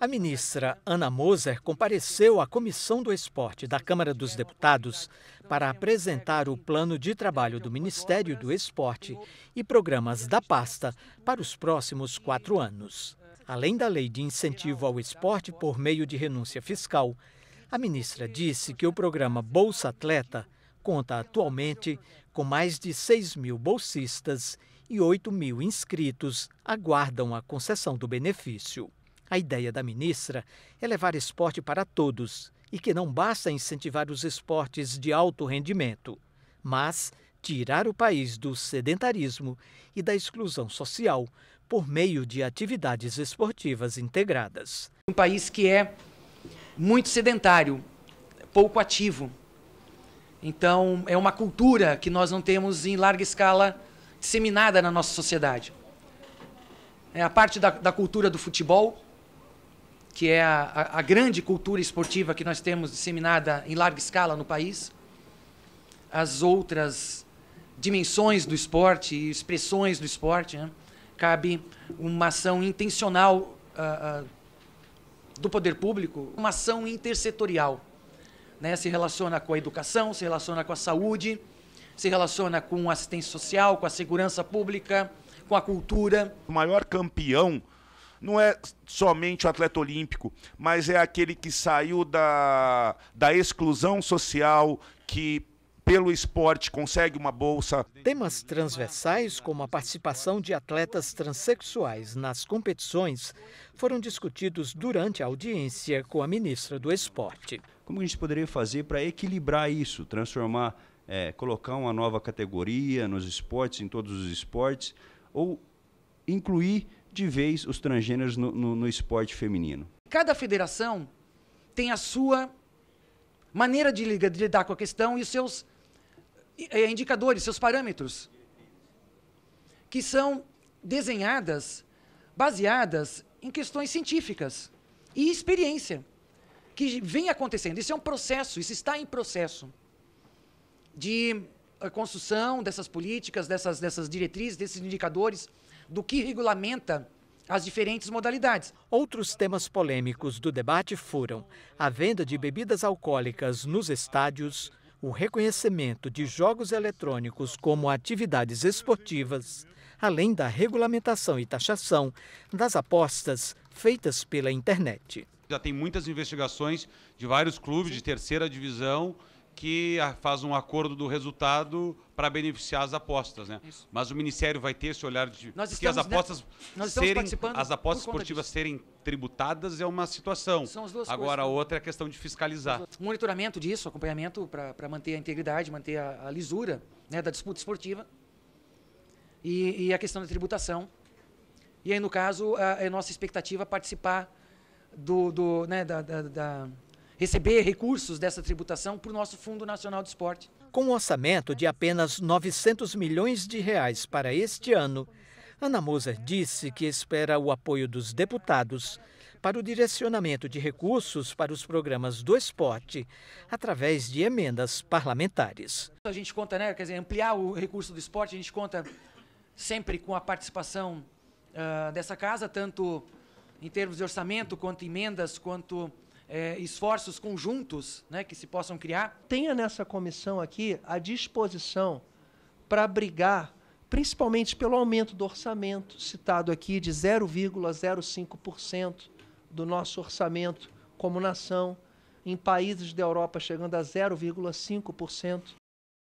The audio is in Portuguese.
A ministra Ana Moser compareceu à Comissão do Esporte da Câmara dos Deputados para apresentar o plano de trabalho do Ministério do Esporte e programas da pasta para os próximos quatro anos. Além da lei de incentivo ao esporte por meio de renúncia fiscal, a ministra disse que o programa Bolsa Atleta conta atualmente com mais de 6 mil bolsistas e 8 mil inscritos aguardam a concessão do benefício. A ideia da ministra é levar esporte para todos e que não basta incentivar os esportes de alto rendimento, mas tirar o país do sedentarismo e da exclusão social por meio de atividades esportivas integradas. Um país que é muito sedentário, pouco ativo. Então, é uma cultura que nós não temos em larga escala disseminada na nossa sociedade. É a parte da, da cultura do futebol, que é a, a, grande cultura esportiva que nós temos disseminada em larga escala no país, as outras dimensões do esporte e expressões do esporte, né? cabe uma ação intencional uh, uh, do poder público, uma ação intersetorial. Né? Se relaciona com a educação, se relaciona com a saúde, se relaciona com a assistência social, com a segurança pública, com a cultura. O maior campeão não é somente o atleta olímpico, mas é aquele que saiu da, da exclusão social, que pelo esporte consegue uma bolsa. Temas transversais, como a participação de atletas transexuais nas competições, foram discutidos durante a audiência com a ministra do Esporte. Como a gente poderia fazer para equilibrar isso, transformar, é, colocar uma nova categoria nos esportes, em todos os esportes, ou incluir de vez os transgêneros no, no, no esporte feminino. Cada federação tem a sua maneira de lidar com a questão e os seus eh, indicadores, seus parâmetros, que são desenhadas, baseadas em questões científicas e experiência, que vem acontecendo. Isso é um processo, isso está em processo de eh, construção dessas políticas, dessas, dessas diretrizes, desses indicadores do que regulamenta as diferentes modalidades. Outros temas polêmicos do debate foram a venda de bebidas alcoólicas nos estádios, o reconhecimento de jogos eletrônicos como atividades esportivas, além da regulamentação e taxação das apostas feitas pela internet. Já tem muitas investigações de vários clubes de terceira divisão que ah, faz um acordo do resultado para beneficiar as apostas, né? Isso. Mas o ministério vai ter esse olhar de nós que as apostas né? serem as apostas esportivas disso. serem tributadas é uma situação. São as duas Agora coisas, a né? outra é a questão de fiscalizar. Monitoramento disso, acompanhamento para manter a integridade, manter a, a lisura né, da disputa esportiva e, e, a questão da tributação. E aí no caso é nossa expectativa é participar do, do né, da, da, da receber recursos dessa tributação para o nosso Fundo Nacional de Esporte. Com um orçamento de apenas 900 milhões de reais para este ano, Ana Moser disse que espera o apoio dos deputados para o direcionamento de recursos para os programas do esporte através de emendas parlamentares. A gente conta, né, quer dizer, ampliar o recurso do esporte, a gente conta sempre com a participação uh, dessa casa, tanto em termos de orçamento, quanto emendas, quanto é, esforços conjuntos né, que se possam criar. Tenha nessa comissão aqui a disposição para brigar, principalmente pelo aumento do orçamento, citado aqui de 0,05% do nosso orçamento como nação, em países da Europa chegando a 0,5%.